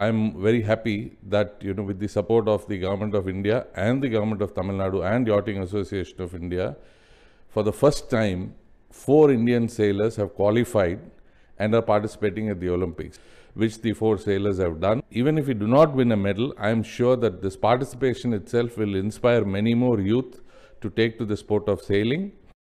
I'm very happy that, you know, with the support of the Government of India and the Government of Tamil Nadu and Yachting Association of India, for the first time, four Indian sailors have qualified and are participating at the Olympics, which the four sailors have done. Even if we do not win a medal, I am sure that this participation itself will inspire many more youth to take to the sport of sailing.